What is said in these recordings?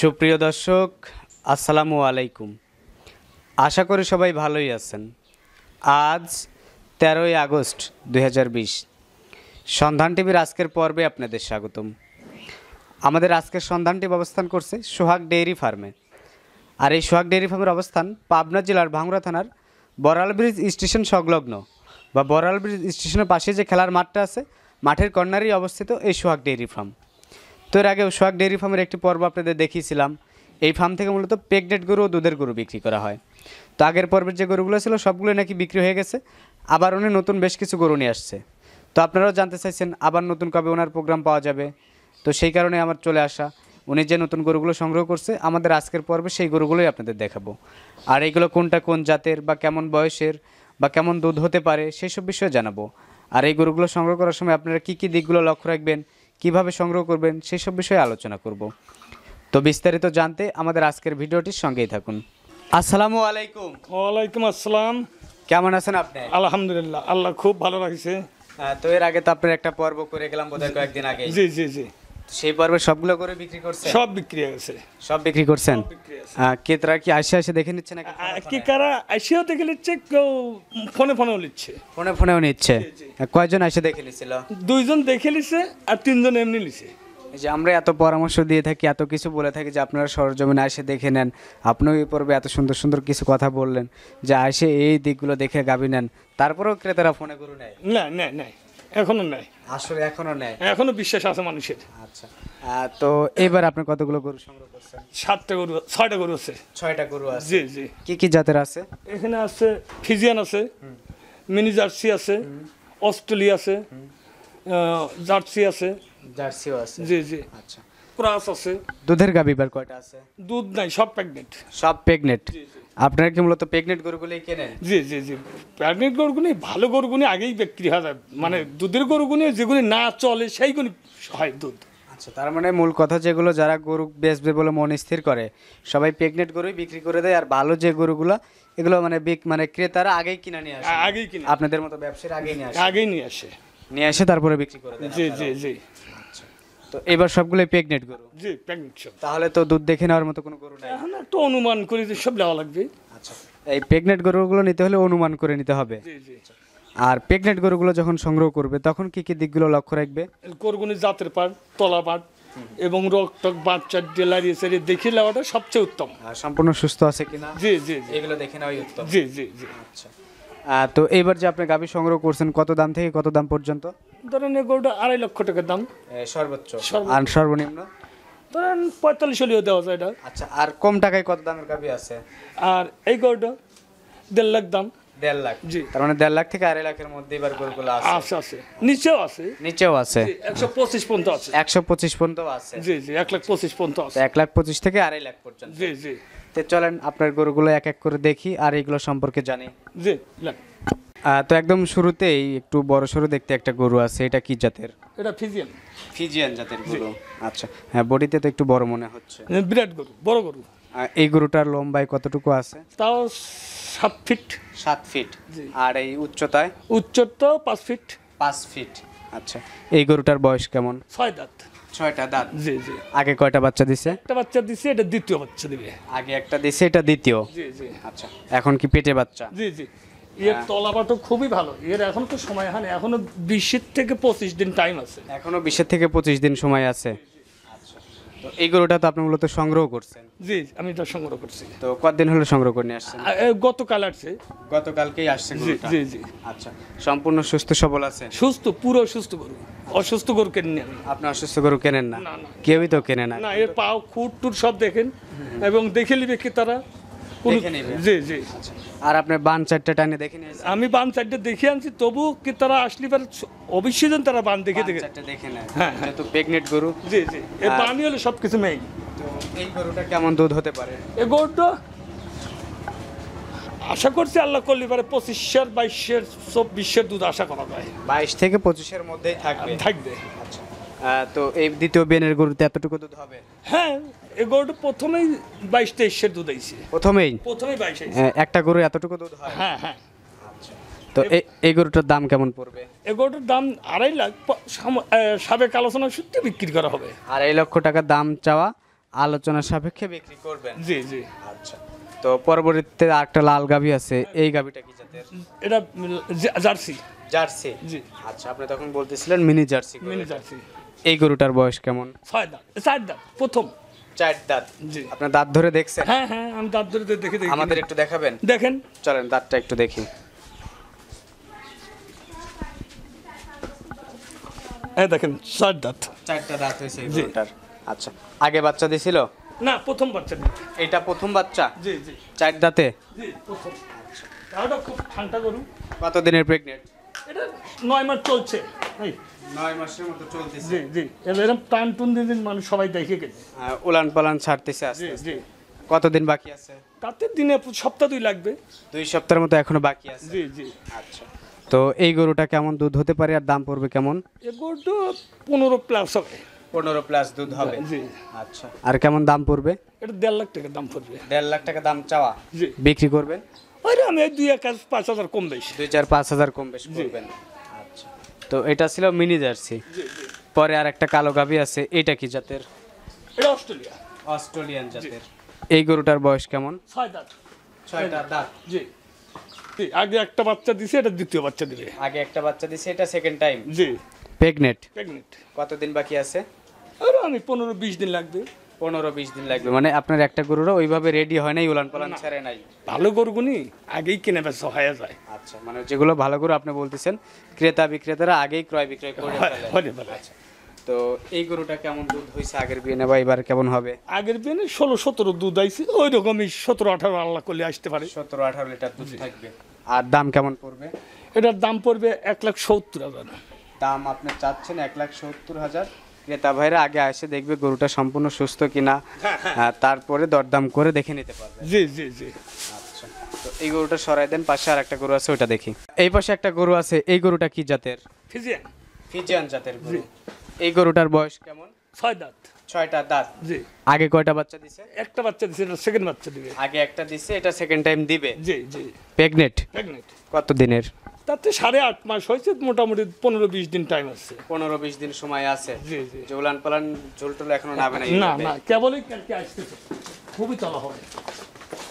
সুপ্রিয় দর্শক আসসালামু আলাইকুম আশা করি সবাই ভালোই আছেন আজ তেরোই আগস্ট দুই সন্ধান টিভির আজকের পর্বে আপনাদের স্বাগতম আমাদের আজকের সন্ধানটি অবস্থান করছে সোহাগ ডেইরি ফার্মে আর এই সোহাগ ডেইরি ফার্মের অবস্থান পাবনা জেলার ভাঙড়া থানার বরাল ব্রিজ স্টেশন সংলগ্ন বা বরাল ব্রিজ স্টেশনের পাশে যে খেলার মাঠটা আছে মাঠের কর্নারেই অবস্থিত এই সোহাগ ডেইরি ফার্ম তো এর আগে সোহাগ ডেয়ারি ফার্মের একটি পর্ব আপনাদের দেখিয়েছিলাম এই ফার্ম থেকে মূলত প্রেগনেট গরু ও দুধের গরু বিক্রি করা হয় তো আগের পর্বের যে গরুগুলো ছিল সবগুলো নাকি বিক্রি হয়ে গেছে আবার উনি নতুন বেশ কিছু গরু নিয়ে আসছে তো আপনারাও জানতে চাইছেন আবার নতুন কবে ওনার প্রোগ্রাম পাওয়া যাবে তো সেই কারণে আমার চলে আসা উনি যে নতুন গরুগুলো সংগ্রহ করছে আমাদের আজকের পর্বে সেই গরুগুলোই আপনাদের দেখাবো আর এইগুলো কোনটা কোন জাতের বা কেমন বয়সের বা কেমন দুধ হতে পারে সেই সব বিষয়ে জানাবো আর এই গরুগুলো সংগ্রহ করার সময় আপনারা কী কী দিকগুলো লক্ষ্য রাখবেন কিভাবে সংগ্রহ করবেন সেসব বিষয়ে আলোচনা করব তো বিস্তারিত জানতে আমাদের আজকের ভিডিওটির সঙ্গেই থাকুন আসসালামু আলাইকুম ওয়ালাইকুম আসসালাম কেমন আছেন আপনি আলহামদুলিল্লাহ আল্লাহ খুব ভালো লাগছে তো এর আগে তো আপনার একটা পর্ব করে গেলাম বোধহয় কয়েকদিন আগে জি জি জি সেই পর্বে সবগুলো করে বিক্রি করছে সব বিক্রি হয়ে গেছে সব বিক্রি করছেন ক্রেতারা কি আসে আসে দেখে নিচ্ছে না কারা আসেও দেখে নিচ্ছে কেউ ফোনে ফোনেও নিচ্ছে ফোনে ফোনেও নিচ্ছে কয়জন আসে দেখে নিছিল দুইজন দেখে নিছে আর তিনজন এমনি নিছে যে আমরা এত পরামর্শ দিয়ে থাকি এত কিছু বলে থাকি যে আপনারা সরজমিনে আসে দেখে নেন আপনিও এই পর্বে এত সুন্দর সুন্দর কিছু কথা বললেন যে আসে এই দিকগুলো দেখে গাবি নেন তারপরেও ক্রেতারা ফোনে করে নেয় না না না এখনো নেয় আসলে এখনো নেয় এখনো বিশ্বাস আছে মানুষের আচ্ছা তো এবার আপনি কতগুলো গরু সংগ্রহ করছেন সাতটা গরু ছয়টা গরু আছে ছয়টা গরু আছে জি জি কি কি জাতের আছে এখানে আছে ফিজিয়ান আছে মিনি জার্সি আছে অস্ট্রেলিয়া আছে জার্সি আছে জার্সিও আছে জি জি আচ্ছা ক্রাস আছে দুধের গাভী বার কয়টা আছে দুধ নাই সব প্রেগনেন্ট সব প্রেগনেন্ট আপনারা কি মূলত প্রেগনেন্ট গরুগুলোই কেনেন জি জি জি প্রেগনেন্ট গরুগুলি ভালো গরুগুলি আগেই বিক্রি হয় মানে দুধের গরুগুলি যেগুলি না চলে সেইগুলি হয় দুধ আচ্ছা তার মানে মূল কথা যেগুলো যারা গরু বেচবে বলে মন স্থির করে সবাই প্রেগনেন্ট গরুই বিক্রি করে দেয় আর ভালো যে গরুগুলো এগুলো মানে বিক মানে ক্রেতারা আগেই কিনে নিয়ে আসে আগেই কিনে আপনাদের মতো ব্যবসার আগেই নিয়ে আসে আগেই নিয়ে আসে নিয়ে আসে তারপরে বিক্রি করে দেয় জি জি জি তো এবার সবগুলোই প্রেগনেন্ট গরু জি প্রেগনেন্ট সব তাহলে তো দুধ দেখে নেওয়ার মতো কোনো গরু নাই না তো অনুমান করি যে সব নেওয়া লাগবে আচ্ছা এই প্রেগনেন্ট গরুগুলো নিতে হলে অনুমান করে নিতে হবে জি জি আর প্রেগনেন্ট গরুগুলো যখন সংগ্রহ করবে তখন কি কি দিকগুলো লক্ষ্য রাখবে গরুগুনি জাতের পার তলা পার এবং রোগ টক বাচ্চা ডেলারিয়ে সেরে দেখে নেওয়াটা সবচেয়ে উত্তম সম্পূর্ণ সুস্থ আছে কিনা জি জি এগুলো দেখে নেওয়াই উত্তম জি জি জি আচ্ছা তো এবার যে আপনি গাভী সংগ্রহ করছেন কত দাম থেকে কত দাম পর্যন্ত ধরেন এই গরুটা আড়াই লক্ষ টাকার দাম সর্বোচ্চ আর সর্বনিম্ন ধরেন পঁয়তাল্লিশ হলেও দেওয়া যায় এটা আচ্ছা আর কম টাকায় কত দামের গাভী আছে আর এই গরুটা দেড় লাখ দাম দেড় লাখ জি তার মানে দেড় লাখ থেকে আড়াই লাখের মধ্যে এবার আছে নিচেও আছে নিচেও আছে একশো পঁচিশ পর্যন্ত আছে একশো পঁচিশ পর্যন্ত আছে এক লাখ পঁচিশ পর্যন্ত আছে এক লাখ পঁচিশ থেকে আড়াই লাখ পর্যন্ত জি তো চলেন আপনার গরুগুলো এক এক করে দেখি আর এগুলো সম্পর্কে জানি তো একদম শুরুতেই একটু বড় সড়ো দেখতে একটা গরু আছে এটা কি জাতের এটা ফিজিয়ান ফিজিয়ান জাতের আচ্ছা হ্যাঁ বডিতে তো একটু বড় মনে হচ্ছে বিরাট গরু বড় গরু এই গরুটার লম্বায় কতটুকু আছে তাও সাত ফিট সাত ফিট আর এই উচ্চতায় উচ্চতা পাঁচ ফিট পাঁচ ফিট আচ্ছা এই গরুটার বয়স কেমন ছয় দাঁত ছয়টা দাঁত জি জি আগে কয়টা বাচ্চা দিছে একটা বাচ্চা দিছে এটা দ্বিতীয় বাচ্চা দিবে আগে একটা দিছে এটা দ্বিতীয় জি জি আচ্ছা এখন কি পেটে বাচ্চা জি জি এর হ্যাঁ। তলাবাটো খুবই ভালো এর এখন তো সময় হয় না এখনো বিশের থেকে পঁচিশ দিন টাইম আছে এখনো বিশের থেকে পঁচিশ দিন সময় আছে তো তো আপনি মূলত সংগ্রহ করছেন জি আমি এটা সংগ্রহ করছি তো সংগ্রহ করে নিয়ে আসছেন গতকালকেই জি জি জি আচ্ছা সম্পূর্ণ সুস্থ সবল আছে সুস্থ পুরো গরু অসুস্থ গরু আপনি অসুস্থ গরু কেনেন না কেউই তো কেনে না পাও সব দেখেন এবং দেখে নিবে কি তারা জি জি আর বান টানে দেখে নিয়েছেন আমি বান দেখে আনছি তবু কি তারা আসলে অবশ্যই যেন তারা বান দেখে দেখে দেখে হ্যাঁ, হ্যাঁ। তো গরু জি জি এ সব কিছু মেয়ে তো এই গরুটা কেমন দুধ হতে পারে এই গরুটা আশা করছি আল্লাহ করলি এবারে পঁচিশের বাইশের চব্বিশের দুধ আশা করা যায় বাইশ থেকে পঁচিশের মধ্যে থাকবে থাকবে আচ্ছা তো এই দ্বিতীয় বিয়ানের গরুতে এতটুকু দুধ হবে হ্যাঁ এই গরুটা প্রথমেই বাইশ তেইশের দুধ আইছে প্রথমেই প্রথমেই বাইশ হ্যাঁ, একটা গরু এতটুকু দুধ হয় হ্যাঁ হ্যাঁ আচ্ছা। তো এই গরুটার দাম কেমন পড়বে এই গরুটার দাম আড়াই লাখ সাবেক আলোচনা সত্যি বিক্রি করা হবে আড়াই লক্ষ টাকা দাম চাওয়া আলোচনার সাপেক্ষে বিক্রি করবেন জি জি আচ্ছা তো পরবর্তীতে একটা লাল গাভি আছে এই গাভিটা কি জাতের এটা জার্সি জার্সি জি আচ্ছা আপনি তখন বলতেছিলেন মিনি জার্সি মিনি জার্সি এই গরুটার বয়স কেমন ছয় দাঁত চার দাঁত প্রথম চার দাঁত জি আপনার দাঁত ধরে দেখছেন হ্যাঁ হ্যাঁ আমি দাঁত ধরে দেখে দেখি আমাদের একটু দেখাবেন দেখেন চলেন দাঁতটা একটু দেখি হ্যাঁ দেখেন চার দাঁত চারটা দাঁত হয়েছে এই গরুটার আচ্ছা আগে বাচ্চা দিছিল না প্রথম বাচ্চা দিয়েছে এটা প্রথম বাচ্চা জি জি চার দাঁতে জি প্রথম আচ্ছা খুব ঠান্ডা গরু কতদিনের প্রেগনেন্ট এটা নয় মাস চলছে জি জি এরকম টান টুন দিন দিন মানুষ সবাই দেখে গেছে উলান পালান ছাড়তেছে জি জি কতদিন বাকি আছে তাতে দিনে সপ্তাহ দুই লাগবে দুই সপ্তাহের মতো এখনো বাকি আছে জি জি আচ্ছা তো এই গরুটা কেমন দুধ হতে পারে আর দাম পড়বে কেমন এই গরুটা পনেরো প্লাস হবে পনেরো প্লাস দুধ হবে জি আচ্ছা আর কেমন দাম পড়বে এটা দেড় লাখ টাকা দাম পড়বে দেড় লাখ টাকা দাম চাওয়া জি বিক্রি করবেন ওই আমি দুই এক পাঁচ হাজার কম বেশি দুই চার পাঁচ হাজার কম বেশি করবেন আচ্ছা তো এটা ছিল মিনি জার্সি পরে আর একটা কালো গাভি আছে এটা কি জাতের এটা অস্ট্রেলিয়া অস্ট্রেলিয়ান জাতের এই গরুটার বয়স কেমন ছয় দাঁত ছয়টা দাঁত জি জি, আগে একটা বাচ্চা দিছে এটা দ্বিতীয় বাচ্চা দিবে আগে একটা বাচ্চা দিছে এটা সেকেন্ড টাইম জি প্রেগনেট প্রেগনেন্ট কতদিন বাকি আছে আর আমি পনেরো বিশ দিন লাগবে পনেরো বিশ দিন লাগবে মানে আপনার একটা গরুরও ওইভাবে রেডি হয় নাই উলান পালান ছেড়ে নাই ভালো গরুগুনি আগেই কিনে বেচা সহায় যায় আচ্ছা মানে যেগুলো ভালো গরু আপনি বলতেছেন ক্রেতা বিক্রেতারা আগেই ক্রয় বিক্রয় করে ফেলে। আচ্ছা, তো এই গরুটা কেমন দুধ হয়েছে আগের বিয়ে নেবা এবার কেমন হবে আগের বিয়ে ষোলো সতেরো দুধ আইসি ওই রকমই সতেরো আঠারো আল্লাহ করলে আসতে পারে সতেরো আঠারো লিটার দুধ থাকবে আর দাম কেমন পড়বে এটার দাম পড়বে এক লাখ সত্তর হাজার দাম আপনি চাচ্ছেন এক লাখ সত্তর হাজার ক্রেতা ভাইরা আগে আসে দেখবে গরুটা সম্পূর্ণ সুস্থ কিনা তারপরে দরদাম করে দেখে নিতে পারবে জি জি জি আচ্ছা তো এই গরুটা সরাই দেন পাশে আর একটা গরু আছে ওটা দেখি এই পাশে একটা গরু আছে এই গরুটা কি জাতের ফিজিয়ান ফিজিয়ান জাতের গরু এই গরুটার বয়স কেমন ছয় দাঁত ছয়টা দাঁত জি আগে কয়টা বাচ্চা দিছে একটা বাচ্চা দিছে এটা সেকেন্ড বাচ্চা দিবে আগে একটা দিছে এটা সেকেন্ড টাইম দিবে জি জি প্রেগনেট প্রেগনেট কত দিনের তাতে সাড়ে আট মাস হয়েছে মোটামুটি পনেরো বিশ দিন টাইম আছে পনেরো বিশ দিন সময় আছে জি জি জোলান পালান ঝোলটোল এখনো নামে না না কেবলই কালকে খুবই তলা হবে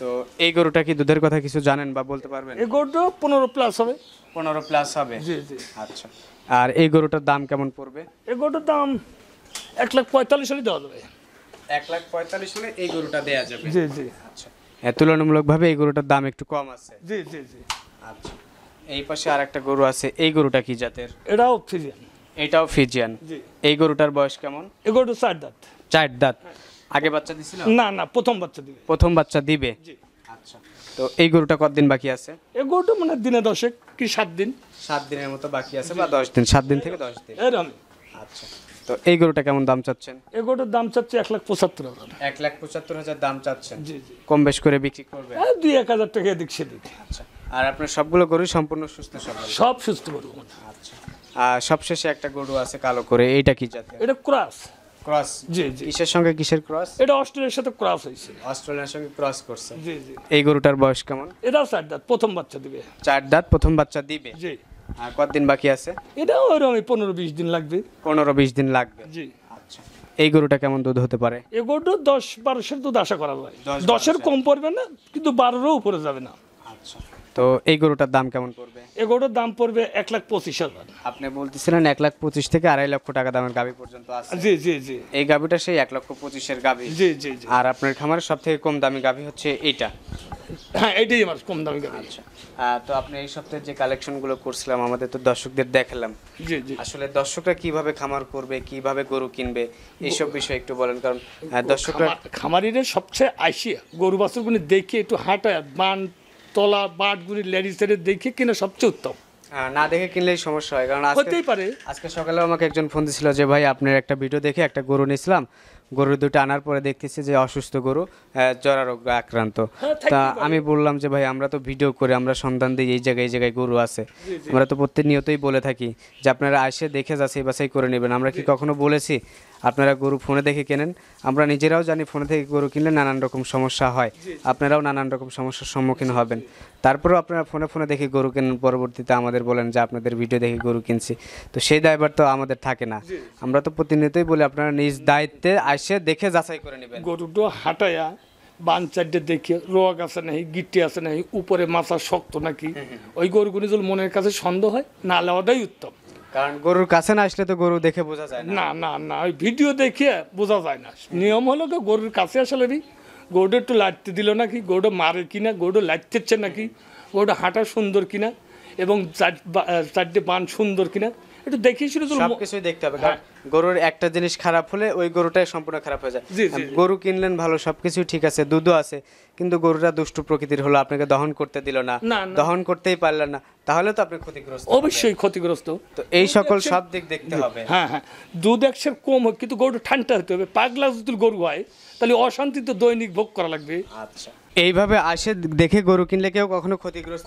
তো এই গরুটা কি দুধের কথা কিছু জানেন বা বলতে পারবেন এই গরুটা পনেরো প্লাস হবে পনেরো প্লাস হবে জি জি আচ্ছা আর এই গরুটার দাম কেমন পড়বে এই গরুটার দাম এক লাখ পঁয়তাল্লিশ হলে দেওয়া যাবে এক লাখ পঁয়তাল্লিশ হলে এই গরুটা দেওয়া যাবে জি জি আচ্ছা তুলনামূলকভাবে এই গরুটার দাম একটু কম আছে জি জি জি আচ্ছা এই পাশে আর একটা গরু আছে এই গরুটা কি জাতের এটাও ফিজিয়ান এটাও ফিজিয়ান এই গরুটার বয়স কেমন এই গরুটা চার দাঁত চার দাঁত আগে বাচ্চা দিছিল না না প্রথম বাচ্চা দিবে প্রথম বাচ্চা দিবে আচ্ছা তো এই গরুটা কতদিন বাকি আছে এই গরুটা মানে দিনে দশেক কি সাত দিন সাত দিনের মতো বাকি আছে বা দশ দিন সাত দিন থেকে দশ দিন এরকম আচ্ছা তো এই গরুটা কেমন দাম চাচ্ছেন এই গরুটার দাম চাচ্ছে এক লাখ পঁচাত্তর হাজার এক লাখ পঁচাত্তর হাজার দাম চাচ্ছেন জি জি কম বেশ করে বিক্রি করবে দুই এক হাজার টাকা এদিক সেদিক আচ্ছা আর আপনার সবগুলো গরু সম্পূর্ণ সুস্থ সব সব সুস্থ গরু আচ্ছা আর সবশেষে একটা গরু আছে কালো করে এটা কি জাত এটা ক্রস ক্রস জি জি কিসের সঙ্গে কিসের ক্রস এটা অস্ট্রেলিয়ার সাথে ক্রস হয়েছে অস্ট্রেলিয়ার সঙ্গে ক্রস করছে জি জি এই গরুটার বয়স কেমন এটাও চার দাঁত প্রথম বাচ্চা দিবে চার দাঁত প্রথম বাচ্চা দিবে জি আর কতদিন বাকি আছে এটাও ওই পনেরো বিশ দিন লাগবে পনেরো বিশ দিন লাগবে জি আচ্ছা এই গরুটা কেমন দুধ হতে পারে এই গরুটা দশ বারোশের দুধ আশা করা যায় দশের কম পড়বে না কিন্তু বারোরও উপরে যাবে না আচ্ছা তো এই গরুটার দাম কেমন পড়বে এই গরুর দাম পড়বে এক লাখ পঁচিশ হাজার আপনি বলতেছিলেন এক লাখ পঁচিশ থেকে আড়াই লক্ষ টাকা দামের গাভী পর্যন্ত আছে জি জি জি এই গাভীটা সেই এক লক্ষ পঁচিশের গাভী জি জি জি আর আপনার খামারের সব থেকে কম দামি গাভী হচ্ছে এইটা হ্যাঁ এটাই আমার কম দামি গাড়ি আচ্ছা তো আপনি এই সপ্তাহে যে কালেকশনগুলো করছিলাম আমাদের তো দর্শকদের দেখালাম জি জি আসলে দর্শকরা কিভাবে খামার করবে কিভাবে গরু কিনবে এইসব বিষয়ে একটু বলেন কারণ হ্যাঁ, দর্শকরা খামারিদের সবচেয়ে আইসিয়া গরু বাছুরগুলো মানে দেখে একটু হাঁটা মান তলা বাটগুলি লেডিস দেখে কিনা সবচেয়ে উত্তম না দেখে কিনলেই সমস্যা হয় কারণ হতেই পারে আজকে সকালে আমাকে একজন ফোন দিছিল যে ভাই আপনার একটা ভিডিও দেখে একটা গরু নিয়েছিলাম গরু দুটো আনার পরে দেখতেছি যে অসুস্থ গরু জরা রোগ আক্রান্ত হ্যাঁ, তা আমি বললাম যে ভাই আমরা তো ভিডিও করে আমরা সন্ধান দিই এই জায়গায় এই জায়গায় গরু আছে আমরা তো প্রতিনিয়তই বলে থাকি যে আপনারা আসে দেখে যা সেই বাসাই করে নেবেন আমরা কি কখনো বলেছি আপনারা গরু ফোনে দেখে কেনেন আমরা নিজেরাও জানি ফোনে থেকে গরু কিনলে নানান রকম সমস্যা হয় আপনারাও নানান রকম সমস্যার সম্মুখীন হবেন তারপরেও আপনারা ফোনে ফোনে দেখে গরু কেনেন পরবর্তীতে আমাদের বলেন যে আপনাদের ভিডিও দেখে গরু কিনছি তো সেই দায়বার তো আমাদের থাকে না আমরা তো প্রতিনিয়তই বলি আপনারা নিজ দায়িত্বে আস সে দেখে যাচাই করে নেবেন গরুটা হাঁটাইয়া বান চারটে দেখে রোগ আছে নাকি গিট্টি আছে নাকি উপরে মাথা শক্ত নাকি ওই গরুগুলি যদি মনের কাছে সন্দেহ হয় না লওয়াটাই উত্তম কারণ গরুর কাছে না আসলে তো গরু দেখে বোঝা যায় না না না ওই ভিডিও দেখে বোঝা যায় না নিয়ম হলো তো গরুর কাছে আসলে গরুটা একটু লাটতে দিল নাকি গরুটা মারে কিনা গরুটা লাটতেছে নাকি গরুটা হাঁটা সুন্দর কিনা এবং চারটে বান সুন্দর কিনা একটু তো শুনে দেখতে হবে হ্যাঁ। গরুর একটা জিনিস খারাপ হলে ওই গরুটাই সম্পূর্ণ খারাপ হয়ে যায় গরু কিনলেন ভালো সবকিছু ঠিক আছে দুধও আছে কিন্তু গরুরা দুষ্ট প্রকৃতির হলো আপনাকে দহন করতে দিল না দহন করতেই পারলেন না তাহলে তো আপনি ক্ষতিগ্রস্ত অবশ্যই ক্ষতিগ্রস্ত তো এই সকল সব দিক দেখতে হবে হ্যাঁ হ্যাঁ দুধ একশের কম হোক কিন্তু গরু ঠান্ডা হতে হবে পাগলা যদি গরু হয় তাহলে অশান্তি তো দৈনিক ভোগ করা লাগবে আচ্ছা এইভাবে আসে দেখে গরু কিনলে কেউ কখনো ক্ষতিগ্রস্ত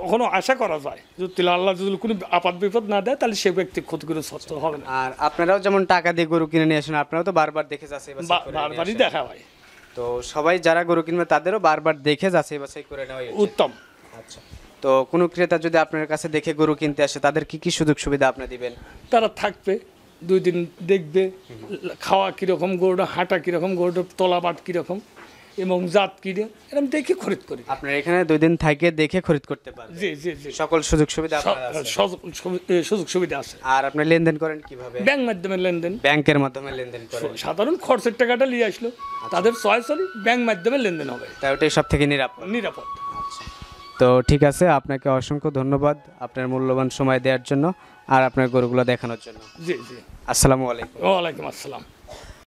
কখনো আশা করা যায় যদি আল্লাহ যদি কোনো আপাত বিপদ না দেয় তাহলে সে ব্যক্তি ক্ষতিগ্রস্ত হবে না আর আপনারাও যেমন টাকা দিয়ে গরু কিনে নিয়ে আসেন আপনারাও তো বারবার দেখে যাচ্ছে বারবারই দেখা হয় তো সবাই যারা গরু কিনবে তাদেরও বারবার দেখে যাচাই বাছাই করে নেওয়া উত্তম আচ্ছা তো কোনো ক্রেতা যদি আপনার কাছে দেখে গরু কিনতে আসে তাদের কি কি সুযোগ সুবিধা আপনি দিবেন তারা থাকবে দুই দিন দেখবে খাওয়া কীরকম গরুটা হাঁটা কীরকম গরুটা তলাবাট কীরকম এবং জাত কিনে এরকম দেখে খরিদ করি আপনার এখানে দুই দিন থাকে দেখে খরিদ করতে পারেন জি জি জি সকল সুযোগ সুবিধা আছে? সুযোগ সুবিধা আছে আর আপনি লেনদেন করেন কিভাবে ব্যাংক মাধ্যমে লেনদেন ব্যাংকের মাধ্যমে লেনদেন করেন সাধারণ খরচের টাকাটা নিয়ে আসলো আচ্ছা। তাদের চয়েস হলে ব্যাংক মাধ্যমে লেনদেন হবে তাই ওটাই সব থেকে নিরাপদ নিরাপদ আচ্ছা। তো ঠিক আছে আপনাকে অসংখ্য ধন্যবাদ আপনার মূল্যবান সময় দেওয়ার জন্য আর আপনার গরুগুলো দেখানোর জন্য জি জি আসসালামু আলাইকুম ওয়ালাইকুম আসসালাম